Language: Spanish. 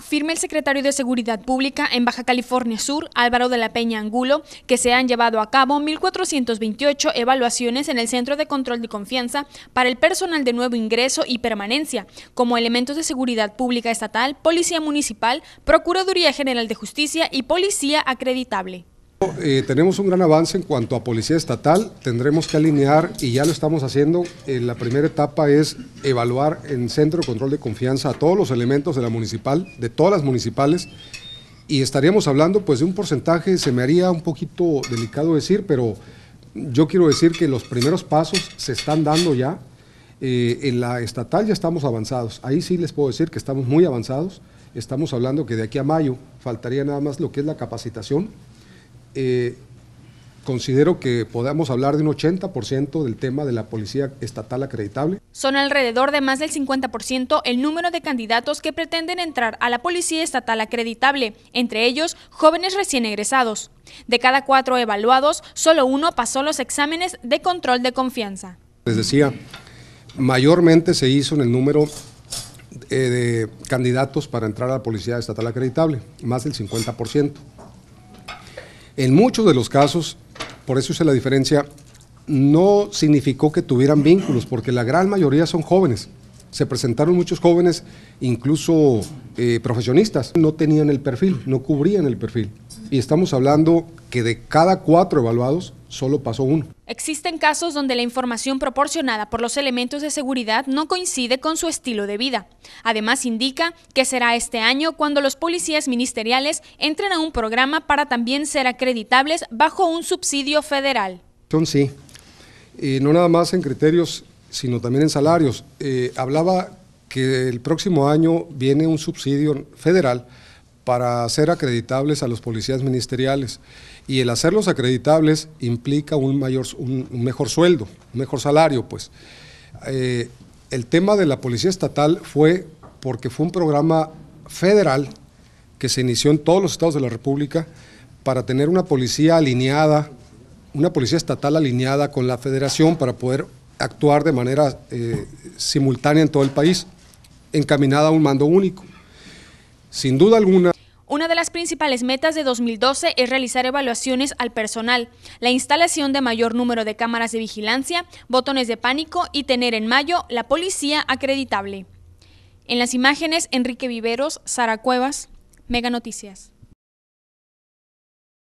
afirma el secretario de Seguridad Pública en Baja California Sur, Álvaro de la Peña Angulo, que se han llevado a cabo 1.428 evaluaciones en el Centro de Control de Confianza para el personal de nuevo ingreso y permanencia, como elementos de seguridad pública estatal, policía municipal, Procuraduría General de Justicia y policía acreditable. Eh, tenemos un gran avance en cuanto a policía estatal, tendremos que alinear y ya lo estamos haciendo. Eh, la primera etapa es evaluar en centro de control de confianza a todos los elementos de la municipal, de todas las municipales, y estaríamos hablando pues de un porcentaje, se me haría un poquito delicado decir, pero yo quiero decir que los primeros pasos se están dando ya. Eh, en la estatal ya estamos avanzados, ahí sí les puedo decir que estamos muy avanzados, estamos hablando que de aquí a mayo faltaría nada más lo que es la capacitación eh, considero que podamos hablar de un 80% del tema de la policía estatal acreditable. Son alrededor de más del 50% el número de candidatos que pretenden entrar a la policía estatal acreditable, entre ellos jóvenes recién egresados. De cada cuatro evaluados, solo uno pasó los exámenes de control de confianza. Les decía, mayormente se hizo en el número eh, de candidatos para entrar a la policía estatal acreditable, más del 50%. En muchos de los casos, por eso hice la diferencia, no significó que tuvieran vínculos, porque la gran mayoría son jóvenes. Se presentaron muchos jóvenes, incluso eh, profesionistas, no tenían el perfil, no cubrían el perfil. Y estamos hablando que de cada cuatro evaluados, solo pasó uno. Existen casos donde la información proporcionada por los elementos de seguridad no coincide con su estilo de vida. Además, indica que será este año cuando los policías ministeriales entren a un programa para también ser acreditables bajo un subsidio federal. Sí, no nada más en criterios, sino también en salarios. Eh, hablaba que el próximo año viene un subsidio federal para hacer acreditables a los policías ministeriales. Y el hacerlos acreditables implica un, mayor, un, mejor sueldo, un mejor salario, pues. Eh, el tema de la policía estatal fue porque fue un programa federal que se inició en todos los estados de la República para tener una policía alineada, una policía estatal alineada con la federación para poder actuar de manera eh, simultánea en todo el país, encaminada a un mando único. Sin duda alguna, una de las principales metas de 2012 es realizar evaluaciones al personal, la instalación de mayor número de cámaras de vigilancia, botones de pánico y tener en mayo la policía acreditable. En las imágenes, Enrique Viveros, Sara Cuevas, Mega Noticias.